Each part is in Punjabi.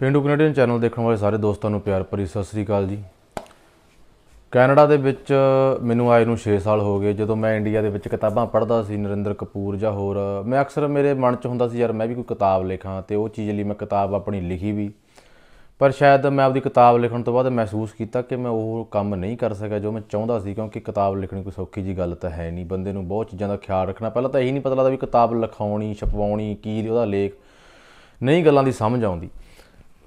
ਪਿੰਡੂ ਕੈਨੇਡੀਅਨ ਚੈਨਲ ਦੇਖਣ ਵਾਲੇ ਸਾਰੇ ਦੋਸਤਾਂ ਨੂੰ ਪਿਆਰ ਭਰੀ ਸਤਿ ਸ੍ਰੀ ਅਕਾਲ ਜੀ ਕੈਨੇਡਾ ਦੇ ਵਿੱਚ ਮੈਨੂੰ ਆਏ ਨੂੰ 6 ਸਾਲ ਹੋ ਗਏ ਜਦੋਂ ਮੈਂ ਇੰਡੀਆ ਦੇ ਵਿੱਚ ਕਿਤਾਬਾਂ ਪੜ੍ਹਦਾ ਸੀ ਨਰਿੰਦਰ ਕਪੂਰ ਜਾਂ ਹੋਰ ਮੈਂ ਅਕਸਰ ਮੇਰੇ ਮਨ 'ਚ ਹੁੰਦਾ ਸੀ ਯਾਰ ਮੈਂ ਵੀ ਕੋਈ ਕਿਤਾਬ ਲਿਖਾਂ ਤੇ ਉਹ ਚੀਜ਼ ਲਈ ਮੈਂ ਕਿਤਾਬ ਆਪਣੀ ਲਿਖੀ ਵੀ ਪਰ ਸ਼ਾਇਦ ਮੈਂ ਆਪਦੀ ਕਿਤਾਬ ਲਿਖਣ ਤੋਂ ਬਾਅਦ ਮਹਿਸੂਸ ਕੀਤਾ ਕਿ ਮੈਂ ਉਹ ਕੰਮ ਨਹੀਂ ਕਰ ਸਕਿਆ ਜੋ ਮੈਂ ਚਾਹੁੰਦਾ ਸੀ ਕਿਉਂਕਿ ਕਿਤਾਬ ਲਿਖਣੀ ਕੋਈ ਸੌਖੀ ਜੀ ਗੱਲ ਤਾਂ ਹੈ ਨਹੀਂ ਬੰਦੇ ਨੂੰ ਬਹੁਤ ਚੀਜ਼ਾਂ ਦਾ ਖਿਆਲ ਰੱਖਣਾ ਪਹਿਲਾਂ ਤਾਂ ਇਹੀ ਨਹੀਂ ਪਤਾ ਲੱਗਦਾ ਵੀ ਕਿਤਾਬ ਲਿਖਾਉਣੀ ਛਪਵਾਉਣੀ ਕੀ ਉਹਦਾ ਲੇਖ ਨਹੀਂ ਗੱਲਾਂ ਦੀ ਸਮਝ ਆਉਂਦੀ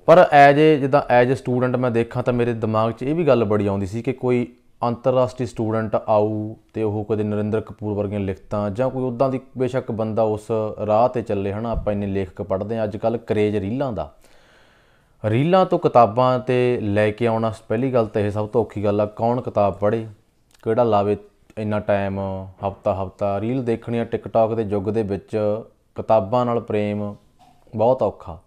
ਪਰ ਐਜ ਏ ਜਿੱਦਾਂ ਐਜ ਏ ਸਟੂਡੈਂਟ ਮੈਂ ਦੇਖਾਂ ਤਾਂ ਮੇਰੇ ਦਿਮਾਗ 'ਚ ਇਹ ਵੀ ਗੱਲ ਬੜੀ ਆਉਂਦੀ ਸੀ ਕਿ ਕੋਈ ਅੰਤਰਰਾਸ਼ਟਰੀ ਸਟੂਡੈਂਟ ਆਊ ਤੇ ਉਹ ਕਦੇ ਨਰਿੰਦਰ ਕਪੂਰ ਵਰਗੀਆਂ ਲਿਖਤਾਂ ਜਾਂ ਕੋਈ ਉਦਾਂ ਦੀ ਬੇਸ਼ੱਕ ਬੰਦਾ ਉਸ ਰਾਹ ਤੇ ਚੱਲੇ ਹਨਾ ਆਪਾਂ ਇੰਨੇ ਲੇਖਕ ਪੜ੍ਹਦੇ ਆ ਅੱਜ ਕੱਲ ਕਰੇਜ ਰੀਲਾਂ ਦਾ ਰੀਲਾਂ ਤੋਂ ਕਿਤਾਬਾਂ ਤੇ ਲੈ ਕੇ ਆਉਣਾ ਪਹਿਲੀ ਗੱਲ ਤਾਂ ਇਹ ਸਭ ਤੋਂ ਔਖੀ ਗੱਲ ਆ ਕੌਣ ਕਿਤਾਬ ਪੜ੍ਹੇ ਕਿਹੜਾ ਲਾਵੇ ਇੰਨਾ ਟਾਈਮ ਹਫਤਾ ਹਫਤਾ ਰੀਲ ਦੇਖਣੀਆਂ ਟਿਕਟੌਕ ਦੇ ਯੁੱਗ ਦੇ ਵਿੱਚ ਕਿਤਾਬਾਂ ਨਾਲ ਪ੍ਰੇਮ ਬਹੁਤ ਔਖਾ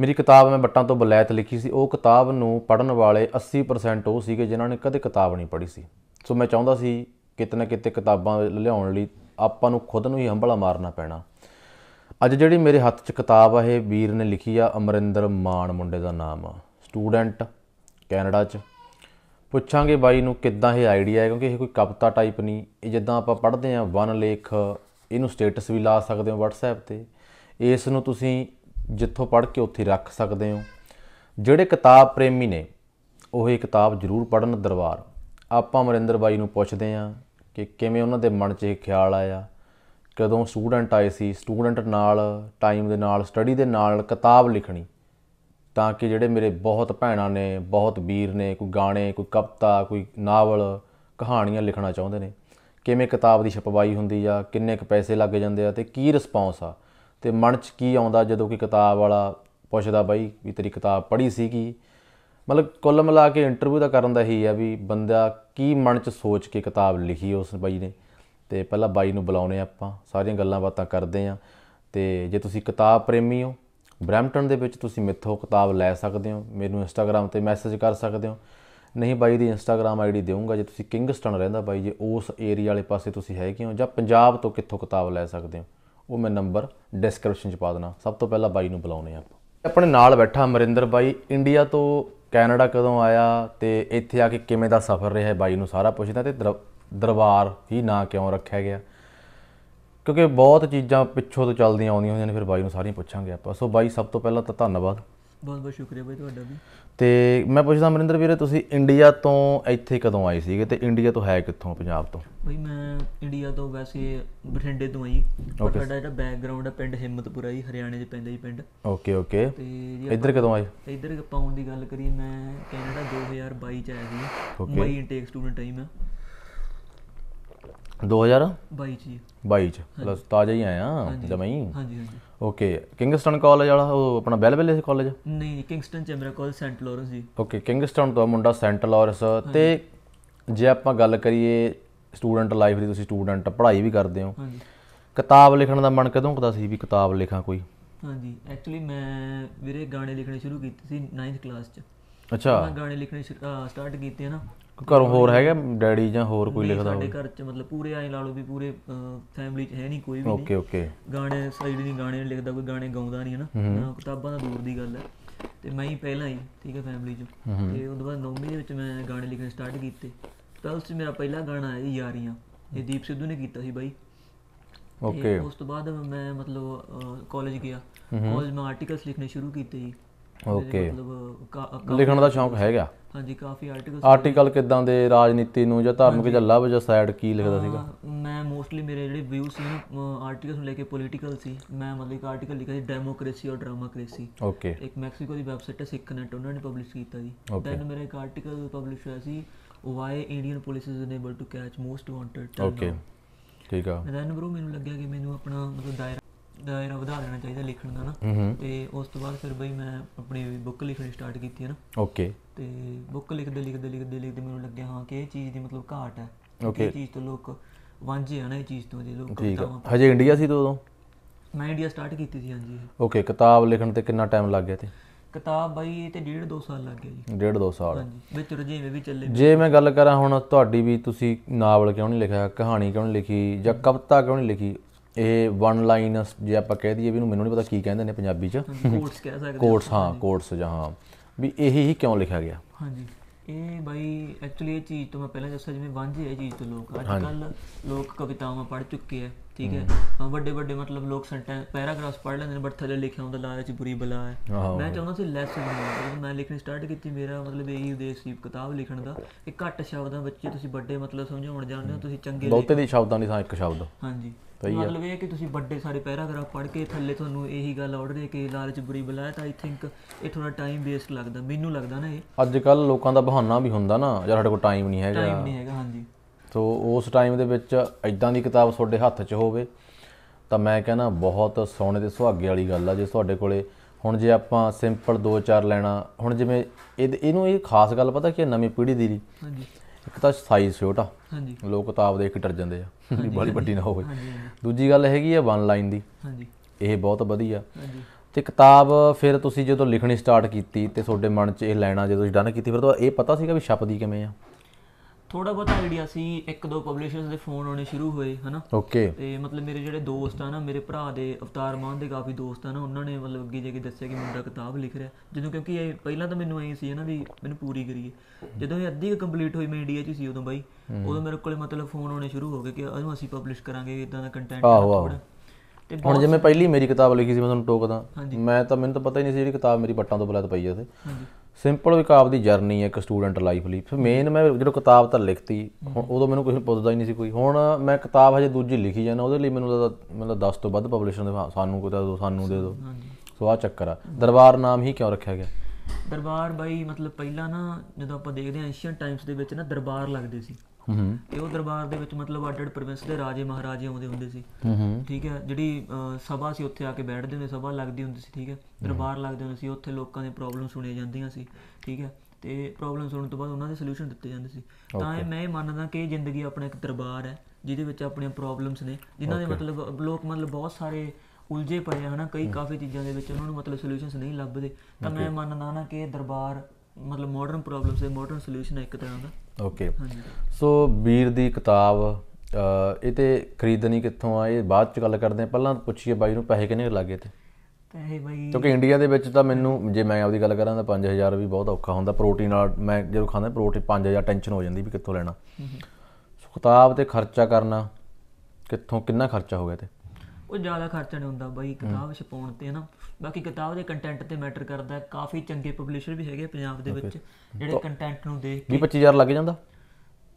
ਮੇਰੀ ਕਿਤਾਬ ਮੈਂ ਬੱਟਾਂ ਤੋਂ ਬਲੈਤ ਲਿਖੀ ਸੀ ਉਹ ਕਿਤਾਬ ਨੂੰ ਪੜਨ ਵਾਲੇ 80% ਉਹ ਸੀਗੇ ਜਿਨ੍ਹਾਂ ਨੇ ਕਦੇ ਕਿਤਾਬ ਨਹੀਂ ਪੜ੍ਹੀ ਸੀ ਸੋ ਮੈਂ ਚਾਹੁੰਦਾ ਸੀ ਕਿਤਨੇ ਕਿਤੇ ਕਿਤਾਬਾਂ ਲਿਆਉਣ ਲਈ ਆਪਾਂ ਨੂੰ ਖੁਦ ਨੂੰ ਹੀ ਹੰਬਲਾ ਮਾਰਨਾ ਪੈਣਾ ਅੱਜ ਜਿਹੜੀ ਮੇਰੇ ਹੱਥ 'ਚ ਕਿਤਾਬ ਆ ਇਹ ਵੀਰ ਨੇ ਲਿਖੀ ਆ ਅਮਰਿੰਦਰ ਮਾਨ ਮੁੰਡੇ ਦਾ ਨਾਮ ਆ ਸਟੂਡੈਂਟ ਕੈਨੇਡਾ 'ਚ ਪੁੱਛਾਂਗੇ ਬਾਈ ਨੂੰ ਕਿੱਦਾਂ ਇਹ ਆਈਡੀਆ ਹੈ ਕਿਉਂਕਿ ਇਹ ਕੋਈ ਕਵਿਤਾ ਟਾਈਪ ਨਹੀਂ ਇਹ ਜਿੱਦਾਂ ਆਪਾਂ ਪੜ੍ਹਦੇ ਆ ਵਨ ਲੇਖ ਇਹਨੂੰ ਸਟੇਟਸ ਵੀ ਲਾ ਸਕਦੇ ਹੋ WhatsApp ਤੇ ਇਸ ਨੂੰ ਤੁਸੀਂ ਜਿੱਥੋਂ ਪੜ੍ਹ ਕੇ ਉੱਥੇ ਰੱਖ ਸਕਦੇ ਹੋ ਜਿਹੜੇ ਕਿਤਾਬ ਪ੍ਰੇਮੀ ਨੇ ਉਹ ਇਹ ਕਿਤਾਬ ਜ਼ਰੂਰ ਪੜਨ ਦਰਬਾਰ ਆਪਾਂ ਮਰਿੰਦਰ ਬਾਈ ਨੂੰ ਪੁੱਛਦੇ ਆ ਕਿ ਕਿਵੇਂ ਉਹਨਾਂ ਦੇ ਮਨ 'ਚ ਇਹ ਖਿਆਲ ਆਇਆ ਕਦੋਂ ਸਟੂਡੈਂਟ ਆਏ ਸੀ ਸਟੂਡੈਂਟ ਨਾਲ ਟਾਈਮ ਦੇ ਨਾਲ ਸਟੱਡੀ ਦੇ ਨਾਲ ਕਿਤਾਬ ਲਿਖਣੀ ਤਾਂ ਕਿ ਜਿਹੜੇ ਮੇਰੇ ਬਹੁਤ ਭੈਣਾਂ ਨੇ ਬਹੁਤ ਵੀਰ ਨੇ ਕੋਈ ਗਾਣੇ ਕੋਈ ਕਵਿਤਾ ਕੋਈ ਨਾਵਲ ਕਹਾਣੀਆਂ ਲਿਖਣਾ ਚਾਹੁੰਦੇ ਨੇ ਕਿਵੇਂ ਕਿਤਾਬ ਦੀ ਛਪਵਾਈ ਹੁੰਦੀ ਆ ਕਿੰਨੇ ਕੁ ਪੈਸੇ ਲੱਗ ਜਾਂਦੇ ਆ ਤੇ ਕੀ ਰਿਸਪੌਂਸ ਆ ਤੇ ਮਨ 'ਚ ਕੀ ਆਉਂਦਾ ਜਦੋਂ ਕਿ ਕਿਤਾਬ ਵਾਲਾ ਪੁੱਛਦਾ ਬਾਈ ਵੀ ਤੇਰੀ ਕਿਤਾਬ ਪੜ੍ਹੀ ਸੀਗੀ ਮਤਲਬ ਕੁੱਲ ਮਿਲਾ ਕੇ ਇੰਟਰਵਿਊ ਦਾ ਕਰਨ ਦਾ ਹੀ ਆ ਵੀ ਬੰਦਾ ਕੀ ਮਨ 'ਚ ਸੋਚ ਕੇ ਕਿਤਾਬ ਲਿਖੀ ਉਸ ਬਾਈ ਨੇ ਤੇ ਪਹਿਲਾਂ ਬਾਈ ਨੂੰ ਬੁਲਾਉਨੇ ਆਪਾਂ ਸਾਰੀਆਂ ਗੱਲਾਂ ਬਾਤਾਂ ਕਰਦੇ ਆ ਤੇ ਜੇ ਤੁਸੀਂ ਕਿਤਾਬ ਪ੍ਰੇਮੀ ਹੋ ਬ੍ਰੈਮਟਨ ਦੇ ਵਿੱਚ ਤੁਸੀਂ ਮਿੱਥੋਂ ਕਿਤਾਬ ਲੈ ਸਕਦੇ ਹੋ ਮੈਨੂੰ ਇੰਸਟਾਗ੍ਰam ਤੇ ਮੈਸੇਜ ਕਰ ਸਕਦੇ ਹੋ ਨਹੀਂ ਬਾਈ ਦੀ ਇੰਸਟਾਗ੍ਰam ਆਈਡੀ ਦੇਵਾਂਗਾ ਜੇ ਤੁਸੀਂ ਕਿੰਗਸਟਨ ਰਹਿੰਦਾ ਬਾਈ ਜੇ ਉਸ ਏਰੀਆ ਵਾਲੇ ਪਾਸੇ ਤੁਸੀਂ ਹੈਗੇ ਹੋ ਜਾਂ ਪੰਜਾਬ ਤੋਂ ਕਿੱਥੋਂ ਕਿਤਾਬ ਲੈ ਸਕਦੇ ਹੋ ਉਹ ਮੈਂ ਨੰਬਰ ਡਿਸਕ੍ਰਿਪਸ਼ਨ 'ਚ ਪਾ ਦੇਣਾ ਸਭ ਤੋਂ ਪਹਿਲਾਂ ਬਾਈ ਨੂੰ ਬੁਲਾਉਨੇ ਆਪਾਂ ਆਪਣੇ ਨਾਲ ਬੈਠਾ ਮਰਿੰਦਰ ਬਾਈ ਇੰਡੀਆ ਤੋਂ ਕੈਨੇਡਾ ਕਦੋਂ ਆਇਆ ਤੇ ਇੱਥੇ ਆ ਕੇ ਕਿਵੇਂ ਦਾ ਸਫ਼ਰ ਰਿਹਾ ਬਾਈ ਨੂੰ ਸਾਰਾ ਪੁੱਛਦਾ ਤੇ ਦਰਬਾਰ ਹੀ ਨਾਂ ਕਿਉਂ ਰੱਖਿਆ ਗਿਆ ਕਿਉਂਕਿ ਬਹੁਤ ਚੀਜ਼ਾਂ ਪਿੱਛੋਂ ਤੋਂ ਚੱਲਦੀਆਂ ਆਉਂਦੀਆਂ ਹੁੰਦੀਆਂ ਨੇ ਫਿਰ ਬਾਈ ਨੂੰ ਸਾਰੀਆਂ ਪੁੱਛਾਂਗੇ ਆਪਾਂ ਸੋ ਬਾਈ ਸਭ ਤੋਂ ਪਹਿਲਾਂ ਤਾਂ ਧੰਨਵਾਦ ਬਹੁਤ ਬਹੁਤ ਸ਼ੁਕਰੀਆ ਬਾਈ ਤੁਹਾਡਾ ਵੀ ਤੇ ਮੈਂ ਪੁੱਛਦਾ ਅਮਰਿੰਦਰ ਵੀਰੇ ਤੁਸੀਂ ਇੰਡੀਆ ਤੋਂ ਇੱਥੇ ਕਦੋਂ ਆਏ ਸੀਗੇ ਤੇ ਇੰਡੀਆ ਤੋਂ ਹੈ ਕਿੱਥੋਂ ਪੰਜਾਬ ਤੋਂ ਬਈ ਮੈਂ ਇੰਡੀਆ ਤੋਂ ਵੈਸੇ ਬਠਿੰਡੇ ਤੋਂ ਆਈ ਪਰ ਸਾਡਾ ਜਿਹੜਾ ਬੈਕਗ੍ਰਾਉਂਡ ਹੈ ਪਿੰਡ ਹਿੰਮਤਪੁਰਾ ਜੀ ਹਰਿਆਣੇ ਦੇ ਪੈਂਦਾ ਜੀ ਪਿੰਡ ਓਕੇ ਓਕੇ ਤੇ ਇੱਧਰ ਕਦੋਂ ਆਏ ਇੱਧਰ ਪਾਉਣ ਦੀ ਗੱਲ ਕਰੀ ਮੈਂ ਕੈਨੇਡਾ 2022 ਚ ਆਇਆ ਸੀ ਮੈਂ ਇਨਟੇਕ ਸਟੂਡੈਂਟ ਆਈ ਮੈਂ 2022 ਚ 22 ਚ ਪਲਸ ਤਾਜ਼ਾ ਹੀ ਆਇਆ ਜਮਈ ਹਾਂਜੀ ਹਾਂਜੀ ਓਕੇ ਕਿੰਗਸਟਨ ਕਾਲਜ ਵਾਲਾ ਉਹ ਆਪਣਾ ਬੈਲਵਿਲੇ ਕਾਲਜ ਨਹੀਂ ਨਹੀਂ Kingston chamber college Saint Lawrence ਜੀ ਓਕੇ ਕਿੰਗਸਟਨ ਤੋਂ ਮੁੰਡਾ ਸੈਂਟ ਲਾਰੈਂਸ ਤੇ ਜੇ ਆਪਾਂ ਗੱਲ ਕਰੀਏ ਸਟੂਡੈਂਟ ਲਾਈਫ ਦੀ ਤੁਸੀਂ ਸਟੂਡੈਂਟ ਪੜ੍ਹਾਈ ਵੀ ਕਰਦੇ ਹੋ ਹਾਂਜੀ ਕਿਤਾਬ ਲਿਖਣ ਦਾ ਮਨ ਕਦੋਂ ਕਦਾ ਸੀ ਵੀ ਕਿਤਾਬ ਲਿਖਾਂ ਕੋਈ ਹਾਂਜੀ ਐਕਚੁਅਲੀ ਮੈਂ ਵੀਰੇ ਗਾਣੇ ਲਿਖਣੇ ਸ਼ੁਰੂ ਕੀਤੇ ਸੀ 9th ਕਲਾਸ 'ਚ ਅੱਛਾ ਮੈਂ ਗਾਣੇ ਲਿਖਣੇ ਸਟਾਰਟ ਕੀਤੇ ਨਾ ਘਰੋਂ ਹੋਰ ਹੈਗਾ ਡੈਡੀ ਜਾਂ ਹੋਰ ਕੋਈ ਲਿਖਦਾ ਸਾਡੇ ਘਰ ਚ ਮਤਲਬ ਪੂਰੇ ਐਂ ਲਾ ਲਓ ਵੀ ਪੂਰੇ ਫੈਮਿਲੀ ਚ ਹੈ ਨਹੀਂ ਕੋਈ ਵੀ ਨਹੀਂ। ਓਕੇ ਓਕੇ ਗਾਣੇ ਸਾਈਡ ਨਹੀਂ ਗਾਣੇ ਲਿਖਦਾ ਕੋਈ ਗਾਣੇ ਗਾਉਂਦਾ ਨਹੀਂ ਹੈ ਨਾ ਕਿਤਾਬਾਂ ਤਾਂ ਦੂਰ ਦੀ ਗੱਲ ਹੈ ਤੇ ਮੈਂ ਹੀ ਪਹਿਲਾਂ ਹੀ ਠੀਕ ਹੈ ਫੈਮਿਲੀ ਚ ਤੇ ਉਹਦੇ ਬਾਅਦ ਨੌਵੀਂ ਦੇ ਵਿੱਚ ਮੈਂ ਗਾਣੇ ਲਿਖਣੇ ਸਟਾਰਟ ਕੀਤੇ 12th ਚ ਮੇਰਾ ਪਹਿਲਾ ਗਾਣਾ ਹੈ ਯਾਰੀਆਂ ਇਹ ਦੀਪ ਸਿੱਧੂ ਨੇ ਕੀਤਾ ਸੀ ਬਾਈ ਓਕੇ ਉਸ ਤੋਂ ਬਾਅਦ ਮੈਂ ਮਤਲਬ ਕਾਲਜ ਗਿਆ ਕਾਲਜ ਮੈਂ ਆਰਟੀਕਲਸ ਲਿਖਣੇ ਸ਼ੁਰੂ ਕੀਤੇ ਜੀ ਓਕੇ ਮਤਲਬ ਲਿਖਣ ਦਾ ਸ਼ੌਂਕ ਹੈਗਾ ਹਾਂਜੀ ਕਾਫੀ ਆਰਟੀਕਲ ਆਰਟੀਕਲ ਕਿਦਾਂ ਦੇ ਰਾਜਨੀਤੀ ਨੂੰ ਜਾਂ ਧਾਰਮਿਕ ਜਾਂ ਲਵ ਜਾਂ ਸਾਈਡ ਕੀ ਲਿਖਦਾ ਸੀਗਾ ਮੈਂ ਮੋਸਟਲੀ ਮੇਰੇ ਜਿਹੜੇ ਵਿਊ ਸੀ ਆਰਟੀਕਲਸ ਨੂੰ ਲੈ ਕੇ ਪੋਲੀਟੀਕਲ ਸੀ ਮੈਂ ਮਤਲਬ ਇੱਕ ਆਰਟੀਕਲ ਲਿਖਿਆ ਸੀ ਡੈਮੋਕ੍ਰੇਸੀ ਔਰ ਡਰਾਮਾਕ੍ਰੇਸੀ ਓਕੇ ਇੱਕ ਮੈਕਸੀਕੋ ਦੀ ਵੈਬਸਾਈਟ ਹੈ ਸਿੱਖ ਨੈਟ ਉਹਨਾਂ ਨੇ ਪਬਲਿਸ਼ ਕੀਤਾ ਜੀ ਦੈਨ ਮੇਰੇ ਇੱਕ ਆਰਟੀਕਲ ਪਬਲਿਸ਼ ਹੋਇਆ ਸੀ why Indian police is unable to catch most wanted okay ਠੀਕ ਆ ਦੈਨ ਬਰੋ ਮੈਨੂੰ ਲੱਗਿਆ ਕਿ ਮੈਨੂੰ ਆਪਣਾ ਮਤਲਬ ਦਾਇਰਾ ਦਾਇਰਾ ਵਧਾ ਲੈਣਾ ਚਾਹੀਦਾ ਲਿਖਣ ਦਾ ਨਾ ਤੇ ਉਸ ਤੋਂ ਬਾਅਦ ਫਿਰ ਬਈ ਮੈਂ ਆਪਣੀ ਬੁੱਕ ਲਿਖਣੀ ਸਟਾਰਟ ਕੀਤੀ ਹੈ ਨਾ ਓਕੇ ਤੇ ਬੁੱਕ ਲਿਖਦੇ ਲਿਖਦੇ ਲਿਖਦੇ ਲਿਖਦੇ ਮੈਨੂੰ ਲੱਗਿਆ ਹਾਂ ਕਿ ਇਹ ਚੀਜ਼ ਦੀ ਮਤਲਬ ਘਾਟ ਹੈ ਓਕੇ ਇਹ ਚੀਜ਼ ਤੋਂ ਲੋਕ ਵਾਂਝੇ ਆ ਨਾ ਇਹ ਚੀਜ਼ ਤੋਂ ਜੇ ਲੋਕ ਕਵਿਤਾਵਾਂ ਹਜੇ ਇੰਡੀਆ ਸੀ ਤੋਂ ਉਦੋਂ ਮੈਂ ਇੰਡੀਆ ਸਟਾਰਟ ਕੀਤੀ ਸੀ ਹਾਂਜੀ ਓਕੇ ਕਿਤਾਬ ਲਿਖਣ ਤੇ ਕਿੰਨਾ ਟਾਈਮ ਲੱਗ ਗਿਆ ਤੇ ਕਿਤਾਬ ਬਾਈ ਤੇ 1.5 2 ਸਾਲ ਲੱਗ ਗਏ ਜੀ 1.5 2 ਸਾਲ ਹਾਂਜੀ ਵਿੱਚ ਰਜੇਵੇਂ ਵੀ ਚੱਲੇ ਜੇ ਮੈਂ ਗੱਲ ਕਰਾਂ ਹੁਣ ਤੁਹਾਡੀ ਵੀ ਤੁਸੀਂ ਨਾਵਲ ਕਿਉਂ ਨਹੀਂ ਲਿਖਿਆ ਕਹਾਣੀ ਕਿਉਂ ਨਹੀਂ ਲਿਖੀ ਜਾਂ ਕਵਿਤਾ ਕਿਉਂ ਨਹੀਂ ਲਿਖੀ ਇਹ ਵਨ ਲਾਈਨ ਜੇ ਆਪਾਂ ਕਹਿ ਦਈਏ ਵੀ ਇਹਨੂੰ ਮੈਨੂੰ ਨਹੀਂ ਪਤਾ ਕੀ ਕਹਿੰਦੇ ਨੇ ਪੰਜਾਬੀ ਚ ਕੋਰਸ ਕਹਿ ਸਕਦੇ ਕੋਰਸ ਹਾਂ ਕੋਰਸ ਜਾਂ ਹਾਂ ਵੀ ਇਹੀ ਹੀ ਕਿਉਂ ਲਿਖਿਆ ਗਿਆ ਹਾਂਜੀ ਇਹ ਬਾਈ ਐਕਚੁਅਲੀ ਇਹ ਚੀਜ਼ ਤੋਂ ਮੈਂ ਪਹਿਲਾਂ ਦੱਸਿਆ ਜਿਵੇਂ ਵਾਂਝੇ ਇਹ ਚੀਜ਼ ਤੋਂ ਲੋਕ ਅੱਜ ਕੱਲ ਲੋਕ ਕਵਿਤਾਵਾਂ ਪੜ ਚੁੱਕੇ ਆ ਠੀਕ ਹੈ ਵੱਡੇ ਵੱਡੇ ਮਤਲਬ ਲੋਕ ਸੈਂਟੈਂਸ ਪੈਰਾਗ੍ਰਾਫਸ ਪੜ੍ਹ ਲੈਂਦੇ ਨੇ ਬਟ ਥੱਲੇ ਲਿਖਿਆ ਹੁੰਦਾ ਲਾਰੇ ਚ ਬੁਰੀ ਬਲਾ ਹੈ ਮੈਂ ਚਾਹੁੰਦਾ ਸੀ ਲੈਸ ਜਦੋਂ ਮੈਂ ਲਿਖਣੀ ਸਟਾਰਟ ਕੀਤੀ ਮੇਰਾ ਮਤਲਬ ਇਹੀ ਉਦੇਸ਼ ਸੀ ਕਿਤਾਬ ਲਿਖਣ ਦਾ ਕਿ ਘੱਟ ਸ਼ਬਦਾਂ ਵਿੱਚ ਤੁਸੀਂ ਵੱਡੇ ਮਤਲਬ ਸਮਝਾਉਣ ਜਾਣਦੇ ਹੋ ਤੁਸੀਂ ਚੰਗੇ ਬਹੁਤੇ ਦੀ ਸ਼ਬਦਾਂ ਨਹੀਂ ਥਾਂ ਇੱਕ ਸ਼ਬਦ ਹਾਂਜੀ ਮਤਲਬ ਇਹ ਕਿ ਤੁਸੀਂ ਵੱਡੇ ਸਾਰੇ ਪੈਰਾਗ੍ਰਾਫ ਪੜ੍ਹ ਕੇ ਥੱਲੇ ਤੁਹਾਨੂੰ ਇਹੀ ਗੱਲ ਆਉੜ ਰਹੀ ਕਿ ਲਾਲਚ ਬੁਰੀ ਬਲਾ ਹੈ ਤਾਂ ਆਈ ਥਿੰਕ ਇਹ ਥੋੜਾ ਟਾਈਮ ਵੇਸਟ ਲੱਗਦਾ ਮੈਨੂੰ ਲੱਗਦਾ ਨਾ ਇਹ ਅੱਜ ਕੱਲ ਲੋਕਾਂ ਦਾ ਬਹਾਨਾ ਵੀ ਹੁੰਦਾ ਨਾ ਯਾਰ ਸਾਡੇ ਕੋਲ ਟਾਈਮ ਨਹੀਂ ਹੈਗਾ ਟਾਈਮ ਨਹੀਂ ਹੈਗਾ ਹਾਂਜੀ ਸੋ ਉਸ ਟਾਈਮ ਦੇ ਵਿੱਚ ਐਦਾਂ ਦੀ ਕਿਤਾਬ ਤੁਹਾਡੇ ਹੱਥ 'ਚ ਹੋਵੇ ਤਾਂ ਮੈਂ ਕਹਿੰਦਾ ਬਹੁਤ ਸੋਨੇ ਦੇ ਸੁਹਾਗੇ ਵਾਲੀ ਗੱਲ ਆ ਜੇ ਤੁਹਾਡੇ ਕੋਲੇ ਹੁਣ ਜੇ ਆਪਾਂ ਸਿੰਪਲ 2-4 ਲੈਣਾ ਹੁਣ ਜਿਵੇਂ ਇਹਨੂੰ ਇਹ ਖਾਸ ਗੱਲ ਪਤਾ ਕਿ ਨਵੀਂ ਪੀੜ੍ਹੀ ਦੀ ਲਈ ਹਾਂਜੀ ਇੱਕ ਤਾਂ ਸਾਈਜ਼ ਛੋਟਾ ਹਾਂਜੀ ਲੋਕ ਕਿਤਾਬ ਦੇਖ ਕੇ ਡਰ ਜਾਂਦੇ ਆ ਬੜੀ ਵੱਡੀ ਨਾ ਹੋਵੇ ਦੂਜੀ ਗੱਲ ਹੈਗੀ ਆ ਵਨ ਲਾਈਨ ਦੀ ਹਾਂਜੀ ਇਹ ਬਹੁਤ ਵਧੀਆ ਹਾਂਜੀ ਤੇ ਕਿਤਾਬ ਫਿਰ ਤੁਸੀਂ ਜਦੋਂ ਲਿਖਣੀ ਸਟਾਰਟ ਕੀਤੀ ਤੇ ਤੁਹਾਡੇ ਮਨ 'ਚ ਇਹ ਲੈਣਾ ਜਦੋਂ ਤੁਸੀਂ ਡਨ ਕੀਤੀ ਫਿਰ ਤੁਹਾਨੂੰ ਇਹ ਪਤਾ ਸੀਗਾ ਵੀ ਛਪਦੀ ਕਿਵੇਂ ਆ ਥੋੜਾ ਬਹੁਤ ਆਈਡੀਆ ਸੀ ਇੱਕ ਦੋ ਪਬਲਿਸ਼ਰਸ ਦੇ ਫੋਨ ਆਉਣੇ ਸ਼ੁਰੂ ਹੋਏ ਹਨਾ ਓਕੇ ਤੇ ਮਤਲਬ ਮੇਰੇ ਜਿਹੜੇ ਦੋਸਤ ਆ ਨਾ ਮੇਰੇ ਭਰਾ ਦੇ ਅਵਤਾਰ ਮਾਨ ਦੇ ਕਾਫੀ ਦੋਸਤ ਆ ਨਾ ਉਹਨਾਂ ਨੇ ਮਤਲਬ ਅੱਗੇ ਜੇ ਕੇ ਦੱਸਿਆ ਕਿ ਮੁੰਡਾ ਕਿਤਾਬ ਲਿਖ ਰਿਹਾ ਜਦੋਂ ਕਿਉਂਕਿ ਇਹ ਪਹਿਲਾਂ ਤਾਂ ਮੈਨੂੰ ਐਂ ਸੀ ਨਾ ਵੀ ਮੈਨੂੰ ਪੂਰੀ ਕਰੀਏ ਜਦੋਂ ਇਹ ਅੱਧੀ ਕੰਪਲੀਟ ਹੋਈ ਮੈਂ ਇੰਡੀਆ 'ਚ ਸੀ ਉਦੋਂ ਬਾਈ ਉਦੋਂ ਮੇਰੇ ਕੋਲੇ ਮਤਲਬ ਫੋਨ ਆਉਣੇ ਸ਼ੁਰੂ ਹੋ ਗਏ ਕਿ ਇਹਨੂੰ ਅਸੀਂ ਪਬਲਿਸ਼ ਕਰਾਂਗੇ ਇਦਾਂ ਦਾ ਕੰਟੈਂਟ ਥੋੜਾ ਤੇ ਹੁਣ ਜਿਵੇਂ ਪਹਿਲੀ ਮੇਰੀ ਕਿਤਾਬ ਲਿਖੀ ਸੀ ਮੈਂ ਤੁਹਾਨੂੰ ਟੋਕਦਾ ਮੈਂ ਤਾਂ ਮੈਨੂੰ ਤਾਂ ਪਤਾ ਹੀ ਨਹੀਂ ਸੀ ਜਿਹੜੀ ਕਿਤਾਬ ਮੇਰੀ ਪੱਟਾਂ ਤੋਂ ਬਲਦ ਪਈ ਆ ਤੇ ਸਿੰਪਲ ਵੀ ਆਪ ਦੀ ਜਰਨੀ ਹੈ ਇੱਕ ਸਟੂਡੈਂਟ ਲਾਈਫ ਲਈ ਫਿਰ ਮੇਨ ਮੈਂ ਜਦੋਂ ਕਿਤਾਬ ਤਾਂ ਲਿਖਤੀ ਹੁਣ ਉਦੋਂ ਮੈਨੂੰ ਕੋਈ ਪੁੱਛਦਾ ਹੀ ਨਹੀਂ ਸੀ ਕੋਈ ਹੁਣ ਮੈਂ ਕਿਤਾਬ ਹਜੇ ਦੂਜੀ ਲਿਖੀ ਜਾਣਾ ਉਹਦੇ ਲਈ ਮੈਨੂੰ ਮਤਲਬ 10 ਤੋਂ ਵੱਧ ਪਬਲਿਸ਼ਰ ਦੇ ਸਾਨੂੰ ਕੋਈ ਤਾਂ ਦੋ ਸਾਨੂੰ ਦੇ ਦੋ ਸੋ ਆ ਚੱਕਰ ਆ ਦਰਬਾਰ ਨਾਮ ਹੀ ਕਿਉਂ ਰੱਖਿਆ ਗਿਆ ਦਰਬਾਰ ਬਾਈ ਮਤਲਬ ਪਹਿਲਾਂ ਨਾ ਜਦੋਂ ਆਪਾਂ ਦੇਖਦੇ ਆਂ ਐਂਸ਼ੀਅਨ ਟਾਈਮਸ ਦੇ ਵਿੱਚ ਨਾ ਦਰਬਾਰ ਲੱਗਦੇ ਸੀ ਤੇ ਉਹ ਦਰਬਾਰ ਦੇ ਵਿੱਚ ਮਤਲਬ ਅੱਡ-ਅੱਡ ਪ੍ਰੋਵਿੰਸ ਦੇ ਰਾਜੇ ਮਹਾਰਾਜੇ ਆਉਂਦੇ ਹੁੰਦੇ ਸੀ ਠੀਕ ਹੈ ਜਿਹੜੀ ਸਭਾ ਸੀ ਉੱਥੇ ਆ ਕੇ ਬੈਠਦੇ ਹੁੰਦੇ ਸਭਾ ਲੱਗਦੀ ਹੁੰਦੀ ਸੀ ਠੀਕ ਹੈ ਦਰਬਾਰ ਲੱਗਦੇ ਹੁੰਦੇ ਸੀ ਉੱਥੇ ਲੋਕਾਂ ਦੇ ਪ੍ਰੋਬਲਮ ਸੁਣੇ ਜਾਂਦੀਆਂ ਸੀ ਠੀਕ ਹੈ ਤੇ ਪ੍ਰੋਬਲਮ ਸੁਣਨ ਤੋਂ ਬਾਅਦ ਉਹਨਾਂ ਦੇ ਸੋਲੂਸ਼ਨ ਦਿੱਤੇ ਜਾਂਦੇ ਸੀ ਤਾਂ ਮੈਂ ਇਹ ਮੰਨਦਾ ਕਿ ਜ਼ਿੰਦਗੀ ਆਪਣਾ ਇੱਕ ਦਰਬਾਰ ਹੈ ਜਿਹਦੇ ਵਿੱਚ ਆਪਣੀਆਂ ਪ੍ਰੋਬਲਮਸ ਨੇ ਜਿਨ੍ਹਾਂ ਦੇ ਮਤਲਬ ਲੋਕ ਮਤਲਬ ਬਹੁਤ ਸਾਰੇ ਉਲਝੇ ਪਏ ਹਨਾ ਕਈ ਕਾਫੀ ਚੀਜ਼ਾਂ ਦੇ ਵਿੱਚ ਉਹਨਾਂ ਨੂੰ ਮਤਲਬ ਸੋਲੂਸ਼ਨਸ ਨਹੀਂ ਲੱਭਦੇ ਤਾਂ ਮੈਂ ਮੰਨਦਾ ਨਾ ਕਿ ਦਰਬਾਰ ਮਤਲਬ ਮਾਡਰਨ ਪ੍ਰੋਬਲਮਸ ਦੇ ਮਾਡਰਨ ਸੋਲੂਸ਼ਨ ਹੈ ਇੱਕ ਤਰ੍ਹਾਂ ਦਾ ਓਕੇ ਸੋ ਵੀਰ ਦੀ ਕਿਤਾਬ ਇਹ ਤੇ ਖਰੀਦਣੀ ਕਿੱਥੋਂ ਆ ਇਹ ਬਾਅਦ ਚ ਗੱਲ ਕਰਦੇ ਆ ਪਹਿਲਾਂ ਪੁੱਛੀਏ ਬਾਈ ਨੂੰ ਪੈਸੇ ਕਿੰਨੇ ਲੱਗੇ ਤੇ ਪੈਸੇ ਬਾਈ ਕਿਉਂਕਿ ਇੰਡੀਆ ਦੇ ਵਿੱਚ ਤਾਂ ਮੈਨੂੰ ਜੇ ਮੈਂ ਆਪਦੀ ਗੱਲ ਕਰਾਂ ਤਾਂ 5000 ਵੀ ਬਹੁਤ ਔਖਾ ਹੁੰਦਾ ਪ੍ਰੋਟੀਨ ਨਾਲ ਮੈਂ ਜਦੋਂ ਖਾਂਦਾ ਪ੍ਰੋਟੀਨ 5000 ਟੈਨਸ਼ਨ ਹੋ ਜਾਂਦੀ ਵੀ ਕਿੱਥੋਂ ਲੈਣਾ ਸੋ ਕਿਤਾਬ ਤੇ ਖਰਚਾ ਕਰਨਾ ਕਿੱਥੋਂ ਕਿੰਨਾ ਖਰਚਾ ਹੋ ਗਿਆ ਤੇ ਉਹ ਜ਼ਿਆਦਾ ਖਰਚਾ ਨਹੀਂ ਹੁੰਦਾ ਬਾਈ ਕਿਤਾਬ ਛਪਾਉਣ ਤੇ ਨਾ ਬਾਕੀ ਕਿਤਾਬ ਦੇ ਕੰਟੈਂਟ ਤੇ ਮੈਟਰ ਕਰਦਾ ਹੈ ਕਾਫੀ ਚੰਗੇ ਪਬਲਿਸ਼ਰ ਵੀ ਹੈਗੇ ਪੰਜਾਬ ਦੇ ਵਿੱਚ ਜਿਹੜੇ ਕੰਟੈਂਟ ਨੂੰ ਦੇਖ ਕੇ 25000 ਲੱਗ ਜਾਂਦਾ